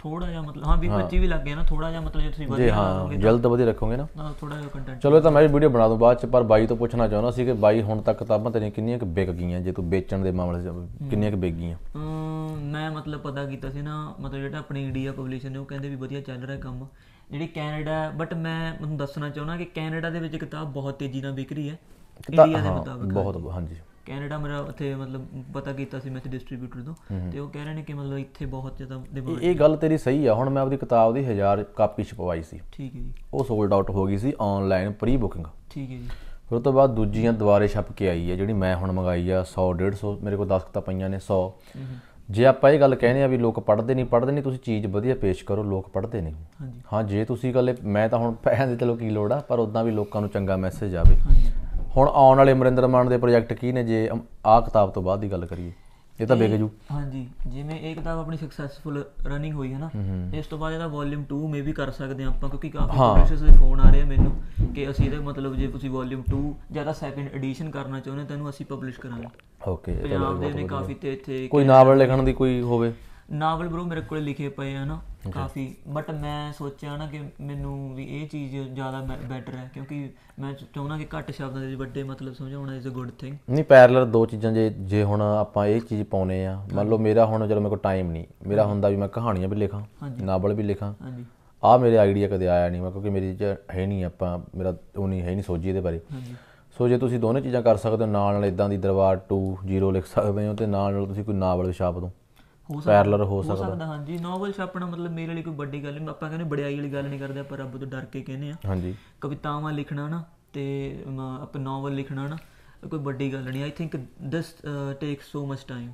ਥੋੜਾ ਜਿਹਾ ਮਤਲਬ ਹਾਂ 20 25 ਵੀ ਲੱਗ ਗਿਆ ਨਾ ਥੋੜਾ ਜਿਹਾ ਮਤਲਬ ਜੇ ਤੁਸੀਂ ਵਧੀਆ ਹਾਂ ਜਲਦ ਵਧੀਆ ਰੱਖੋਗੇ ਨਾ ਹਾਂ ਥੋੜਾ ਜਿਹਾ ਕੰਟੈਂਟ ਚਲੋ ਤਾਂ ਮੈਂ ਵੀ ਵੀਡੀਓ ਬਣਾ ਦੂੰ ਬਾਅਦ ਚ ਪਰ ਬਾਈ ਤੋਂ ਪੁੱਛਣਾ ਚਾਹੁੰਦਾ ਸੀ ਕਿ ਬਾਈ ਹੁਣ ਤੱਕ ਕਿਤਾਬਾਂ ਤੇਰੀਆਂ ਕਿੰਨੀਆਂ ਕਿ ਵਿਕ ਗਈਆਂ ਜੇ ਤੂੰ ਵੇਚਣ ਦੇ ਮਾਮਲੇ 'ਚ ਕਿੰਨੀਆਂ ਕਿ ਵਿਕ ਗਈਆਂ ਮੈਂ ਮਤਲਬ ਪਤਾ ਕੀਤਾ ਸੀ ਨਾ ਮਤਲਬ ਜਿਹੜਾ ਆਪਣੀ ਇੰਡੀਆ ਪਬਲਿਸ਼ਨ ਨੇ ਉਹ ਕਹਿੰਦੇ ਵੀ ਵਧੀਆ ਚੱਲ ਰਿਹਾ ਕੰਮ ਜਿਹੜੀ ਕੈਨੇਡਾ ਬਟ ਮੈਂ ਤੁਹਾਨੂੰ ਦੱਸਣਾ ਚਾਹੁੰਦਾ ਕਿ ਕੈਨੇਡਾ ਦੇ ਵਿੱਚ ਕਿਤਾਬ ਬਹੁਤ ਤੇਜ਼ੀ ਨਾਲ ਵਿਕ ਰਹੀ ਹੈ ਇੰਡੀਆ ਦੇ ਮੁਤਾਬਕ ਬਹੁਤ ਹਾਂਜੀ ਕੈਨੇਡਾ ਮੇਰਾ ਉੱਥੇ ਮਤਲਬ ਪਤਾ ਕੀਤਾ ਸੀ ਮੈਂ ਇੱਥੇ ਡਿਸਟ੍ਰੀਬਿਊਟਰ ਤੋਂ ਤੇ ਉਹ ਕਹਿ ਰਹੇ ਨੇ ਕਿ ਮਤਲਬ ਇੱਥੇ ਬਹੁਤ ਜ਼ਿਆਦਾ ਡਿਮਾਂਡ ਇਹ ਗੱਲ ਤੇਰੀ ਸਹੀ ਆ ਹੁਣ ਮੈਂ ਆਪਣੀ ਕਿਤਾਬ ਦੀ 1000 ਕਾਪੀ ਛਪਵਾਈ ਸੀ ਠੀਕ ਹੈ ਜੀ ਉਹ ਸੋਲਡ ਆਊਟ ਹੋ ਗਈ ਸੀ ਆਨਲਾਈਨ ਪ੍ਰੀ ਬੁਕਿੰਗ ਠੀਕ ਹੈ ਜੀ ਫਿਰ ਤੋਂ ਬਾਅਦ ਦੂਜੀਆਂ ਦੁਬਾਰੇ ਛਪ ਕੇ ਆਈ ਹੈ ਜਿਹੜੀ ਮੈਂ ਹੁਣ ਮੰਗਾਈ ਆ 100 150 ਮੇਰੇ ਕੋਲ 10 ਕਿਤਾਬਾਂ ਪਈਆਂ ਨੇ 100 ਜੇ ਆਪਾਂ ਇਹ ਗੱਲ ਕਹਿੰਦੇ ਆ ਵੀ ਲੋਕ ਪੜ੍ਹਦੇ ਨਹੀਂ ਪੜ੍ਹਦੇ ਨਹੀਂ ਤੁਸੀਂ ਚੀਜ਼ ਵਧੀਆ ਪੇਸ਼ ਕਰੋ ਲੋਕ ਪੜ੍ਹਦੇ ਨਹੀਂ ਹਾਂਜੀ ਹਾਂ ਜੇ ਤੁਸੀਂ ਗੱਲ ਮੈਂ ਤਾਂ ਹੁਣ ਪੈਸਿਆਂ ਦੀ ਚਲੋ ਕੀ ਲੋੜ ਆ ਪਰ ਉਦਾਂ ਵੀ ਲੋਕਾਂ ਨੂੰ ਚੰਗਾ ਮੈਸੇਜ ਆਵੇ ਹਾਂਜੀ ਹੁਣ ਆਉਣ ਵਾਲੇ ਅਮਰਿੰਦਰ ਮਾਨ ਦੇ ਪ੍ਰੋਜੈਕਟ ਕੀ ਨੇ ਜੇ ਆਹ ਕਿਤਾਬ ਤੋਂ ਬਾਅਦ ਦੀ ਗੱਲ ਕਰੀਏ ਇਹ ਤਾਂ ਵੇਖ ਜੂ ਹਾਂਜੀ ਜਿਵੇਂ ਇਹ ਕਿਤਾਬ ਆਪਣੀ ਸਕਸੈਸਫੁਲ ਰਨਿੰਗ ਹੋਈ ਹੈ ਨਾ ਇਸ ਤੋਂ ਬਾਅਦ ਇਹਦਾ ਵੋਲਿਊਮ 2 ਮੇ ਵੀ ਕਰ ਸਕਦੇ ਆ ਆਪਾਂ ਕਿਉਂਕਿ ਕਾਫੀ ਪ੍ਰੋਸੈਸ ਦੇ ਫੋਨ ਆ ਰਹੇ ਮੈਨੂੰ ਕਿ ਅਸੀਂ ਇਹਦੇ ਮਤਲਬ ਜੇ ਤੁਸੀਂ ਵੋਲਿਊਮ 2 ਜਾਂ ਤਾਂ ਸੈਕੰਡ ਐਡੀਸ਼ਨ ਕਰਨਾ ਚਾਹੁੰਦੇ ਤਾਂ ਇਹਨੂੰ ਅਸੀਂ ਪਬਲਿਸ਼ ਕਰਾਂਗੇ ਓਕੇ ਇਹ ਦੇ ਨੇ ਕਾਫੀ ਤੇ ਇੱਥੇ ਕੋਈ ਨਾਵਲ ਲਿਖਣ ਦੀ ਕੋਈ ਹੋਵੇ ਨਾਵਲ ਬਰੋ ਮੇਰੇ ਕੋਲ ਲਿਖੇ ਪਏ ਆ ਨਾ ਕਾਫੀ ਬਟ ਮੈਂ ਸੋਚਿਆ ਨਾ ਕਿ ਮੈਨੂੰ ਵੀ ਇਹ ਚੀਜ਼ ਜ਼ਿਆਦਾ ਬੈਟਰ ਹੈ ਕਿਉਂਕਿ ਮੈਂ ਚਾਹੁੰਦਾ ਕਿ ਘੱਟ ਸ਼ਬਦਾਂ ਦੇ ਵੱਡੇ ਮਤਲਬ ਸਮਝਾਉਣਾ ਇਜ਼ ਅ ਗੁੱਡ ਥਿੰਗ ਨਹੀਂ ਪੈਰਲਲ ਦੋ ਚੀਜ਼ਾਂ ਜੇ ਜੇ ਹੁਣ ਆਪਾਂ ਇਹ ਚੀਜ਼ ਪਾਉਨੇ ਆ ਮੰਨ ਲਓ ਮੇਰਾ ਹੁਣ ਚਲੋ ਮੇਰੇ ਕੋਲ ਟਾਈਮ ਨਹੀਂ ਮੇਰਾ ਹੁੰਦਾ ਵੀ ਮੈਂ ਕਹਾਣੀਆਂ ਵੀ ਲਿਖਾਂ ਨਾਵਲ ਵੀ ਲਿਖਾਂ ਹਾਂਜੀ ਆ ਮੇਰੇ ਆਈਡੀਆ ਕਦੇ ਆਇਆ ਨਹੀਂ ਮੈਂ ਕਿਉਂਕਿ ਮੇਰੀ ਚ ਹੈ ਨਹੀਂ ਆਪਾਂ ਮੇਰਾ ਉਹ ਨਹੀਂ ਹੈ ਨਹੀਂ ਸੋਝੀ ਇਹਦੇ ਬਾਰੇ ਹਾਂਜੀ ਸੋ ਜੇ ਤੁਸੀਂ ਦੋਨੇ ਚੀਜ਼ਾਂ ਕਰ ਸਕਦੇ ਹੋ ਨਾਲ ਨਾਲ ਇਦਾਂ ਦੀ ਦਰਬਾਰ 2 0 ਲਿਖ ਸਕਦੇ ਹੋ ਤੇ ਨਾਲ ਨਾਲ ਤੁਸੀਂ ਕੋਈ ਨਾਵਲ ਵੀ ਛਾਪ ਦਿਓ ਹੋ ਸਕਦਾ ਪੈਰਲਰ ਹੋ ਸਕਦਾ ਹਾਂਜੀ ਨੋਵਲ ਛਾਪਣਾ ਮਤਲਬ ਮੇਰੇ ਲਈ ਕੋਈ ਵੱਡੀ ਗੱਲ ਨਹੀਂ ਆਪਾਂ ਕਹਿੰਦੇ ਬੜਾਈ ਵਾਲੀ ਗੱਲ ਨਹੀਂ ਕਰਦੇ ਆਪਾਂ ਰੱਬ ਤੋਂ ਡਰ ਕੇ ਕਹਿੰਦੇ ਆ ਹਾਂਜੀ ਕਵਿਤਾਵਾਂ ਲਿਖਣਾ ਨਾ ਤੇ ਆਪਾਂ ਨੋਵਲ ਲਿਖਣਾ ਨਾ ਕੋਈ ਵੱਡੀ ਗੱਲ ਨਹੀਂ I think this takes so much time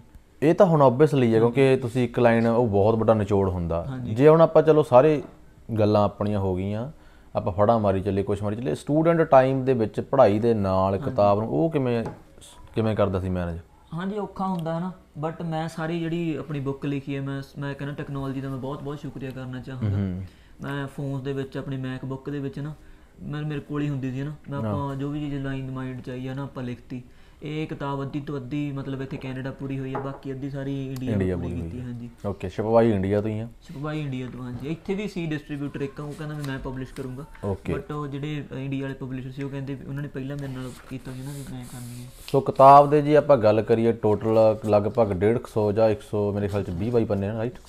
ਇਹ ਤਾਂ ਹੁਣ ਆਬਵੀਅਸਲੀ ਹੈ ਕਿਉਂਕਿ ਤੁਸੀਂ ਇੱਕ ਲਾਈਨ ਉਹ ਬਹੁਤ ਵੱਡਾ ਨਿਚੋੜ ਹੁੰਦਾ ਜੇ ਹੁਣ ਆਪਾਂ ਚਲੋ ਸਾਰੇ ਗੱਲਾਂ ਆਪਣੀਆਂ ਹੋ ਗਈਆਂ ਆਪਾਂ ਫੜਾ ਮਾਰੀ ਚੱਲੇ ਕੁਛ ਮਾਰੀ ਚੱਲੇ ਸਟੂਡੈਂਟ ਟਾਈਮ ਦੇ ਵਿੱਚ ਪੜ੍ਹਾਈ ਦੇ ਨਾਲ ਕਿਤਾਬ ਨੂੰ ਉਹ ਕਿਵੇਂ ਕਿਵੇਂ ਕਰਦਾ ਸੀ ਮੈਨੇਜ ਹਾਂਜੀ ਔਖਾ ਹੁੰਦਾ ਹੈ ਨਾ ਬਟ ਮੈਂ ਸਾਰੀ ਜਿਹੜੀ ਆਪਣੀ ਬੁੱਕ ਲਿਖੀ ਹੈ ਮੈਂ ਮੈਂ ਕਹਿੰਦਾ ਟੈਕਨੋਲੋਜੀ ਦਾ ਮੈਂ ਬਹੁਤ ਬਹੁਤ ਸ਼ੁਕਰੀਆ ਕਰਨਾ ਚਾਹਾਂਗਾ ਮੈਂ ਫੋਨਸ ਦੇ ਵਿੱਚ ਆਪਣੀ ਮੈਕ ਬੁੱਕ ਦੇ ਵਿੱਚ ਨਾ ਮੈਂ ਮੇਰੇ ਕੋਲ ਹੀ ਹੁੰਦੀ ਸੀ ਨਾ ਮੈਂ ਆਪਾਂ ਜੋ ਵੀ ਚੀਜ਼ ਲਾਈਨ ਮਾਈਂਡ ਚਾਹੀਏ ਨਾ ਆਪਾਂ ਲਿਖਤੀ ਇਹ ਕਿਤਾਬ ਅੱਧੀ ਤੋਂ ਅੱਧੀ ਮਤਲਬ ਇੱਥੇ ਕੈਨੇਡਾ ਪੂਰੀ ਹੋਈ ਹੈ ਬਾਕੀ ਅੱਧੀ ਸਾਰੀ ਇੰਡੀਆ ਪੂਰੀ ਕੀਤੀ ਹਾਂਜੀ ਓਕੇ ਛਪਵਾਈ ਇੰਡੀਆ ਤੋਂ ਹੀ ਆ ਛਪਵਾਈ ਇੰਡੀਆ ਤੋਂ ਹਾਂਜੀ ਇੱਥੇ ਵੀ ਸੀ ਡਿਸਟ੍ਰੀਬਿਊਟਰ ਇੱਕ ਉਹ ਕਹਿੰਦਾ ਮੈਂ ਪਬਲਿਸ਼ ਕਰੂੰਗਾ ਬਟ ਉਹ ਜਿਹੜੇ ਇੰਡੀਆ ਵਾਲੇ ਪਬਲਿਸ਼ਰ ਸੀ ਉਹ ਕਹਿੰਦੇ ਉਹਨਾਂ ਨੇ ਪਹਿਲਾਂ ਮੇਰੇ ਨਾਲ ਕੀਤਾ ਸੀ ਨਾ ਵੀ ਮੈਂ ਕਰਨੀ ਹੈ ਸੋ ਕਿਤਾਬ ਦੇ ਜੀ ਆਪਾਂ ਗੱਲ ਕਰੀਏ ਟੋਟਲ ਲਗਭਗ 150 ਜਾਂ 100 ਮੇਰੇ ਖਿਆਲ ਚ 20 ਬਾਈ ਪੰਨੇ ਹਨ ਰਾਈਟ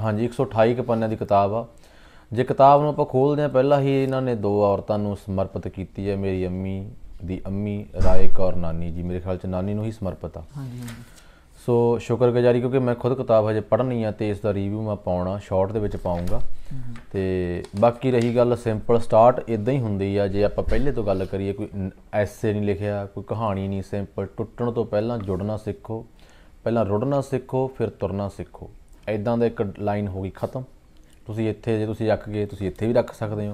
ਹਾਂਜੀ 128 ਕੇ ਪੰਨਿਆਂ ਦੀ ਕਿਤਾਬ ਆ ਜੇ ਕਿਤਾਬ ਨੂੰ ਆਪਾਂ ਖੋਲਦੇ ਆ ਪਹਿਲਾਂ ਹੀ ਇਹਨਾਂ ਨੇ ਦੋ ਔਰਤਾਂ ਨੂੰ ਸਮਰਪਿਤ ਕੀਤੀ ਹੈ ਮੇਰੀ ਅੰਮੀ ਦੀ ਅੰਮੀ ਰਾਏ ਕੌਰ ਨਾਨੀ ਜੀ ਮੇਰੇ ਖਿਆਲ ਚ ਨਾਨੀ ਨੂੰ ਹੀ ਸਮਰਪਿਤ ਆ ਹਾਂਜੀ ਹਾਂਜੀ ਸੋ ਸ਼ੁਕਰਗੁਜ਼ਾਰੀ ਕਿਉਂਕਿ ਮੈਂ ਖੁਦ ਕਿਤਾਬ ਹਜੇ ਪੜ੍ਹਨੀ ਆ ਤੇ ਇਸ ਦਾ ਰਿਵਿਊ ਮੈਂ ਪਾਉਣਾ ਸ਼ਾਰਟ ਦੇ ਵਿੱਚ ਪਾਉਂਗਾ ਤੇ ਬਾਕੀ ਰਹੀ ਗੱਲ ਸਿੰਪਲ ਸਟਾਰਟ ਇਦਾਂ ਹੀ ਹੁੰਦੀ ਆ ਜੇ ਆਪਾਂ ਪਹਿਲੇ ਤੋਂ ਗੱਲ ਕਰੀਏ ਕੋਈ ਐਸੇ ਨਹੀਂ ਲਿਖਿਆ ਕੋਈ ਕਹਾਣੀ ਨਹੀਂ ਸਿੰਪਲ ਟੁੱਟਣ ਤੋਂ ਪਹਿਲਾਂ ਜੁੜਨਾ ਸਿੱਖੋ ਪਹਿਲਾਂ ਰੁੜਨਾ ਸਿੱਖੋ ਫਿਰ ਤੁਰਨਾ ਸਿੱਖੋ ਐਦਾਂ ਦਾ ਇੱਕ ਲਾਈਨ ਹੋ ਗਈ ਖਤਮ ਤੁਸੀਂ ਇੱਥੇ ਜੇ ਤੁਸੀਂ ਰੱਖ ਗਏ ਤੁਸੀਂ ਇੱਥੇ ਵੀ ਰੱਖ ਸਕਦੇ ਹੋ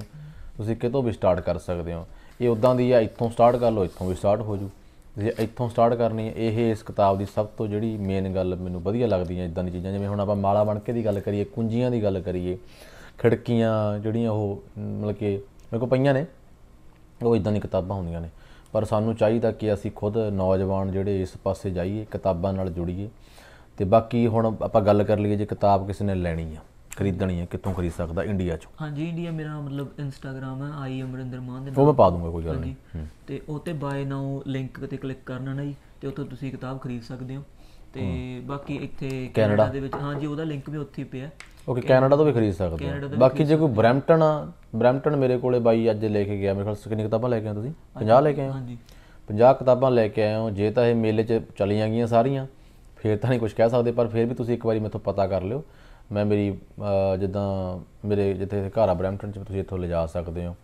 ਤੁਸੀਂ ਕਿਤੋਂ ਵੀ ਸਟਾਰਟ ਕਰ ਸਕਦੇ ਹੋ ਇਹ ਉਦਾਂ ਦੀ ਆ ਇੱਥੋਂ ਸਟਾਰਟ ਕਰ ਲਓ ਇੱਥੋਂ ਵੀ ਸਟਾਰਟ ਹੋ ਜੂ ਜੇ ਇੱਥੋਂ ਸਟਾਰਟ ਕਰਨੀ ਹੈ ਇਹ ਇਸ ਕਿਤਾਬ ਦੀ ਸਭ ਤੋਂ ਜਿਹੜੀ ਮੇਨ ਗੱਲ ਮੈਨੂੰ ਵਧੀਆ ਲੱਗਦੀ ਹੈ ਇਦਾਂ ਦੀ ਚੀਜ਼ਾਂ ਜਿਵੇਂ ਹੁਣ ਆਪਾਂ ਮਾਲਾ ਬਣ ਕੇ ਦੀ ਗੱਲ ਕਰੀਏ ਕੁੰਜੀਆਂ ਦੀ ਗੱਲ ਕਰੀਏ ਖਿੜਕੀਆਂ ਜਿਹੜੀਆਂ ਉਹ ਮਤਲਬ ਕਿ ਮੇਰੇ ਕੋ ਪਈਆਂ ਨੇ ਉਹ ਇਦਾਂ ਦੀ ਕਿਤਾਬਾਂ ਹੁੰਦੀਆਂ ਨੇ ਪਰ ਸਾਨੂੰ ਚਾਹੀਦਾ ਕਿ ਅਸੀਂ ਖੁਦ ਨੌਜਵਾਨ ਜਿਹੜੇ ਇਸ ਪਾਸੇ ਜਾਈਏ ਕਿਤਾਬਾਂ ਨਾਲ ਜੁੜੀਏ ਤੇ ਬਾਕੀ ਹੁਣ ਆਪਾਂ ਗੱਲ ਕਰ ਲਈਏ ਜੇ ਕਿਤਾਬ ਕਿਸੇ ਨੇ ਲੈਣੀ ਆ ਖਰੀਦਣੀ ਹੈ ਕਿੱਥੋਂ ਖਰੀਦ ਸਕਦਾ ਇੰਡੀਆ 'ਚ ਹਾਂਜੀ ਇੰਡੀਆ ਮੇਰਾ ਮਤਲਬ ਇੰਸਟਾਗ੍ਰam ਹੈ ਆਈ ਅਮਰਿੰਦਰ ਮਾਨ ਦੇ ਉਹ ਮੈਂ ਪਾ ਦੂੰਗਾ ਕੋਈ ਗੱਲ ਨਹੀਂ ਤੇ ਉਹ ਤੇ ਬਾਏ ਨਾਓ ਲਿੰਕ ਤੇ ਕਲਿੱਕ ਕਰਨਾ ਨਾ ਜੀ ਤੇ ਉੱਥੋਂ ਤੁਸੀਂ ਕਿਤਾਬ ਖਰੀਦ ਸਕਦੇ ਹੋ ਤੇ ਬਾਕੀ ਇੱਥੇ ਕੈਨੇਡਾ ਦੇ ਵਿੱਚ ਹਾਂਜੀ ਉਹਦਾ ਲਿੰਕ ਵੀ ਉੱਥੇ ਪਿਆ ਓਕੇ ਕੈਨੇਡਾ ਤੋਂ ਵੀ ਖਰੀਦ ਸਕਦੇ ਹੋ ਬਾਕੀ ਜੇ ਕੋਈ ਬ੍ਰੈਂਟਨ ਆ ਬ੍ਰੈਂਟਨ ਮੇਰੇ ਕੋਲੇ ਬਾਈ ਅੱਜ ਲੈ ਕੇ ਗਿਆ ਮੇਰੇ ਖਿਆਲ ਕਿੰਨੀ ਕਿਤਾਬਾਂ ਲੈ ਕੇ ਆਏ ਤੁਸੀਂ 50 ਲੈ ਕੇ ਆਏ ਹਾਂਜੀ 50 ਕਿਤਾਬਾਂ ਲੈ ਕੇ ਆਏ ਹੋ ਜੇ ਤਾਂ ਇਹ ਮੇਲੇ 'ਚ ਚਲੀਆਂ ਗਈਆਂ ਸਾਰੀਆਂ ਫੇਰ ਤਾਂ ਨਹੀਂ ਕੁਝ ਕਹਿ ਸਕਦੇ ਪਰ ਫੇਰ ਵੀ ਤੁਸੀਂ ਇੱਕ ਵਾਰੀ ਮੈਥੋਂ ਪਤਾ ਕਰ ਲਿਓ ਮੈਂ ਮੇਰੀ ਜਿੱਦਾਂ ਮੇਰੇ ਜਿੱਥੇ ਘਰ ਆ ਬ੍ਰੈਂਟਨ ਚ ਤੁਸੀਂ ਇੱਥੋਂ ਲਿਜਾ ਸਕਦੇ ਹੋ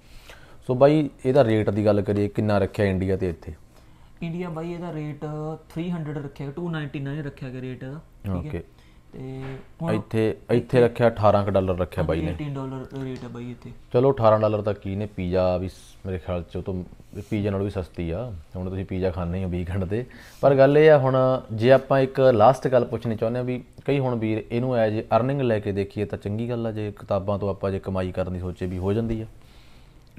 ਸੋ ਬਾਈ ਇਹਦਾ ਰੇਟ ਦੀ ਗੱਲ ਕਰੀਏ ਕਿੰਨਾ ਰੱਖਿਆ ਇੰਡੀਆ ਤੇ ਇੱਥੇ ਇੰਡੀਆ ਬਾਈ ਇਹਦਾ ਰੇਟ 300 ਰੱਖਿਆ 299 ਰੱਖਿਆ ਗਿਆ ਰੇਟ ਇਹਦਾ ਠੀਕ ਹੈ ਤੇ ਹੁਣ ਇੱਥੇ ਇੱਥੇ ਰੱਖਿਆ 18 ਕ ਡਾਲਰ ਰੱਖਿਆ ਬਾਈ ਨੇ 18 ਡਾਲਰ ਰੇਟ ਹੈ ਬਾਈ ਇੱਥੇ ਚਲੋ 18 ਡਾਲਰ ਦਾ ਕੀ ਨੇ ਪੀਜ਼ਾ ਵੀ ਮੇਰੇ ਖਿਆਲ ਚ ਉਹ ਤੋਂ ਪੀਜ਼ਾ ਨਾਲੋਂ ਵੀ ਸਸਤੀ ਆ ਹੁਣ ਤੁਸੀਂ ਪੀਜ਼ਾ ਖਾਣੇ ਹੋ 20 ਘੰਟੇ ਤੇ ਪਰ ਗੱਲ ਇਹ ਆ ਹੁਣ ਜੇ ਆਪਾਂ ਇੱਕ ਲਾਸਟ ਗੱਲ ਪੁੱਛਣੀ ਚਾਹੁੰਦੇ ਆ ਵੀ ਕਈ ਹੁਣ ਵੀਰ ਇਹਨੂੰ ਐਜ ਅਰਨਿੰਗ ਲੈ ਕੇ ਦੇਖੀਏ ਤਾਂ ਚੰਗੀ ਗੱਲ ਆ ਜੇ ਕਿਤਾਬਾਂ ਤੋਂ ਆਪਾਂ ਜੇ ਕਮਾਈ ਕਰਨ ਦੀ ਸੋਚੇ ਵੀ ਹੋ ਜਾਂਦੀ ਆ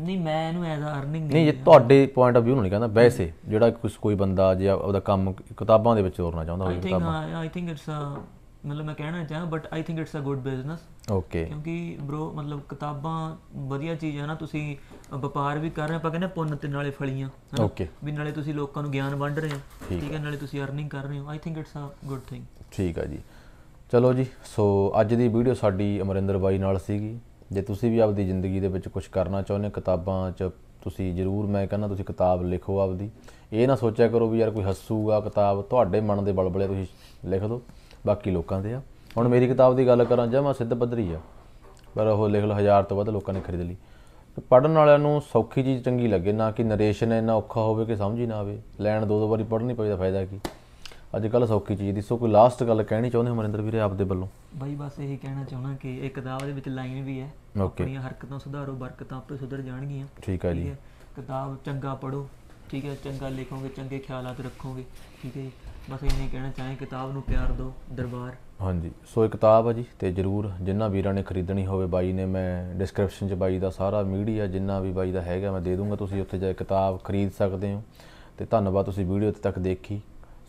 ਨਹੀਂ ਮੈਂ ਇਹਨੂੰ ਐਜ਼ ਆ ਅਰਨਿੰਗ ਨਹੀਂ ਇਹ ਤੁਹਾਡੇ ਪੁਆਇੰਟ ਆਫ View ਨੂੰ ਨਹੀਂ ਕਹਿੰਦਾ ਵੈਸੇ ਜਿਹੜਾ ਕੋਈ ਕੋਈ ਬੰਦਾ ਜੇ ਉਹਦਾ ਕੰਮ ਕਿਤਾਬਾਂ ਦੇ ਵਿੱਚ ਤੋਰਨਾ ਚਾਹੁੰਦਾ ਹੋਵੇ ਕਿਤਾਬਾਂ ਆਈ ਥਿੰਕ ਇਟਸ ਅ ਮਤਲਬ ਮੈਂ ਕਹਿਣਾ ਚਾਹਾਂ but I think it's a good business okay ਕਿਉਂਕਿ ਬ్రో ਮਤਲਬ ਕਿਤਾਬਾਂ ਵਧੀਆ ਚੀਜ਼ ਹੈ ਨਾ ਤੁਸੀਂ ਵਪਾਰ ਵੀ ਕਰ ਰਹੇ ਆਪਾਂ ਕਹਿੰਦੇ ਪੁੰਨ ਤੇ ਨਾਲੇ ਫਲੀਆਂ ਓਕੇ ਵੀ ਨਾਲੇ ਤੁਸੀਂ ਲੋਕਾਂ ਨੂੰ ਗਿਆਨ ਵੰਡ ਰਹੇ ਹੋ ਠੀਕ ਹੈ ਨਾਲੇ ਤੁਸੀਂ ਅਰਨਿੰਗ ਕਰ ਰਹੇ ਹੋ I think it's a good thing ਠੀਕ ਹੈ ਜੀ ਚਲੋ ਜੀ ਸੋ ਅੱਜ ਦੀ ਵੀਡੀਓ ਸਾਡੀ ਅਮਰਿੰਦਰ ਬਾਈ ਨਾਲ ਸੀਗੀ ਜੇ ਤੁਸੀਂ ਵੀ ਆਪਦੀ ਜ਼ਿੰਦਗੀ ਦੇ ਵਿੱਚ ਕੁਝ ਕਰਨਾ ਚਾਹੁੰਦੇ ਹੋ ਕਿਤਾਬਾਂ 'ਚ ਤੁਸੀਂ ਜ਼ਰੂਰ ਮੈਂ ਕਹਿੰਦਾ ਤੁਸੀਂ ਕਿਤਾਬ ਲਿਖੋ ਆਪਦੀ ਇਹ ਨਾ ਸੋਚਿਆ ਕਰੋ ਵੀ ਯਾਰ ਕੋਈ ਹੱਸੂਗਾ ਕਿਤਾਬ ਤੁਹਾਡੇ ਮਨ ਦੇ ਬਲਬਲੇ ਤੁਸੀਂ ਲਿਖ ਦਿਓ ਬਾਕੀ ਲੋਕਾਂ ਦੇ ਆ ਹੁਣ ਮੇਰੀ ਕਿਤਾਬ ਦੀ ਗੱਲ ਕਰਾਂ ਜਾਂ ਮੈਂ ਸਿੱਧ ਪੱਧਰੀ ਆ ਪਰ ਉਹ ਲਿਖ ਲ ਹਜ਼ਾਰ ਤੋਂ ਵੱਧ ਲੋਕਾਂ ਨੇ ਖਰੀਦ ਲਈ ਪੜਨ ਵਾਲਿਆਂ ਨੂੰ ਸੌਖੀ ਚੀਜ਼ ਚੰਗੀ ਲੱਗੇ ਨਾ ਕਿ ਨਰੇਸ਼ਨ ਇੰਨਾ ਔਖਾ ਹੋਵੇ ਕਿ ਸਮਝ ਹੀ ਨਾ ਆਵੇ ਲੈਣ ਦੋ ਦੋ ਵਾਰੀ ਪੜਨੀ ਪਈ ਤਾਂ ਫਾਇਦਾ ਕੀ ਅੱਜ ਕੱਲ ਸੌਖੀ ਚੀਜ਼ ਦੀ ਸੋ ਕੋਈ ਲਾਸਟ ਗੱਲ ਕਹਿਣੀ ਚਾਹੁੰਦੇ ਹੋ ਮਨਿੰਦਰ ਵੀਰੇ ਆਪਦੇ ਵੱਲੋਂ ਬਾਈ ਬਸ ਇਹੀ ਕਹਿਣਾ ਚਾਹਣਾ ਕਿ ਇੱਕ ਕਿਤਾਬ ਦੇ ਵਿੱਚ ਲਾਈਨ ਵੀ ਹੈ ਆਪਣੀਆਂ ਹਰਕਤਾਂ ਸੁਧਾਰੋ ਬਰਕਤਾਂ ਆਪੇ ਸੁਧਰ ਜਾਣਗੀਆਂ ਠੀਕ ਹੈ ਜੀ ਕਿਤਾਬ ਚੰਗਾ ਪੜੋ ਠੀਕ ਹੈ ਚੰਗਾ ਲਿਖੋਗੇ ਚੰਗੇ ਖਿਆਲਾਂ ਤੇ ਰੱਖੋਗੇ ਠੀਕ ਹੈ ਬਸ ਨਹੀਂ ਕਹਿਣਾ ਚਾਹੇ ਕਿਤਾਬ ਨੂੰ ਪਿਆਰ ਦਿਓ ਦਰਬਾਰ ਹਾਂਜੀ ਸੋ ਇਹ ਕਿਤਾਬ ਆ ਜੀ ਤੇ ਜਰੂਰ ਜਿੰਨਾ ਵੀਰਾਂ ਨੇ ਖਰੀਦਣੀ ਹੋਵੇ ਬਾਈ ਨੇ ਮੈਂ ਡਿਸਕ੍ਰਿਪਸ਼ਨ 'ਚ ਬਾਈ ਦਾ ਸਾਰਾ ਮੀਡੀਆ ਜਿੰਨਾ ਵੀ ਬਾਈ ਦਾ ਹੈਗਾ ਮੈਂ ਦੇ ਦੂੰਗਾ ਤੁਸੀਂ ਉੱਥੇ ਜਾ ਕੇ ਕਿਤਾਬ ਖਰੀਦ ਸਕਦੇ ਹੋ ਤੇ ਧੰਨਵਾਦ ਤੁਸੀਂ ਵੀਡੀਓ ਇੱਥੇ ਤੱਕ ਦੇਖੀ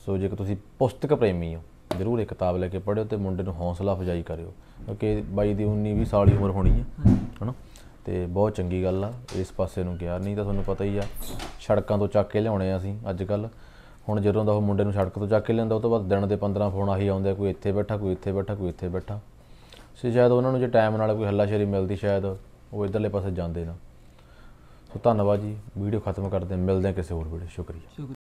ਸੋ ਜੇਕਰ ਤੁਸੀਂ ਪੁਸਤਕ ਪ੍ਰੇਮੀ ਹੋ ਜਰੂਰ ਇਹ ਕਿਤਾਬ ਲੈ ਕੇ ਪੜ੍ਹਿਓ ਤੇ ਮੁੰਡੇ ਨੂੰ ਹੌਸਲਾ ਫਜਾਈ ਕਰਿਓ ਕਿਉਂਕਿ ਬਾਈ ਦੀ 19 20 ਸਾਲ ਦੀ ਉਮਰ ਹੋਣੀ ਹੈ ਹਨਾ ਤੇ ਬਹੁਤ ਚੰਗੀ ਗੱਲ ਆ ਇਸ ਪਾਸੇ ਨੂੰ ਗਿਆ ਨਹੀਂ ਤਾਂ ਤੁਹਾਨੂੰ ਪਤਾ ਹੀ ਆ ਸੜਕਾਂ ਤੋਂ ਚੱਕ ਕੇ ਲਿਆਉਣੇ ਆ ਅਸੀਂ ਅੱਜ ਕੱਲ੍ਹ ਹੁਣ ਜਦੋਂ ਦਾ ਉਹ ਮੁੰਡੇ ਨੂੰ ਸੜਕ ਤੋਂ ਚੱਕ ਕੇ ਲੈਂਦਾ ਉਹ ਤੋਂ ਬਾਅਦ ਦਿਨ ਦੇ 15 ਫੋਨ ਆਹੀ ਆਉਂਦੇ ਕੋਈ ਇੱਥੇ ਬੈਠਾ ਕੋਈ ਇੱਥੇ ਬੈਠਾ ਕੋਈ ਇੱਥੇ ਬੈਠਾ ਸੋ ਸ਼ਾਇਦ ਉਹਨਾਂ ਨੂੰ ਜੇ ਟਾਈਮ ਨਾਲ ਕੋਈ ਹੱਲਾਸ਼ੇਰੀ ਮਿਲਦੀ ਸ਼ਾਇਦ ਉਹ ਇਧਰਲੇ ਪਾਸੇ ਜਾਂਦੇ ਨਾ ਸੋ ਧੰਨਵਾਦ ਜੀ ਵੀਡੀਓ ਖਤਮ ਕਰਦੇ ਮਿਲਦੇ ਹਾਂ ਕਿਸੇ ਹੋਰ ਵੀਡੀਓ ਸ਼ੁਕਰੀਆ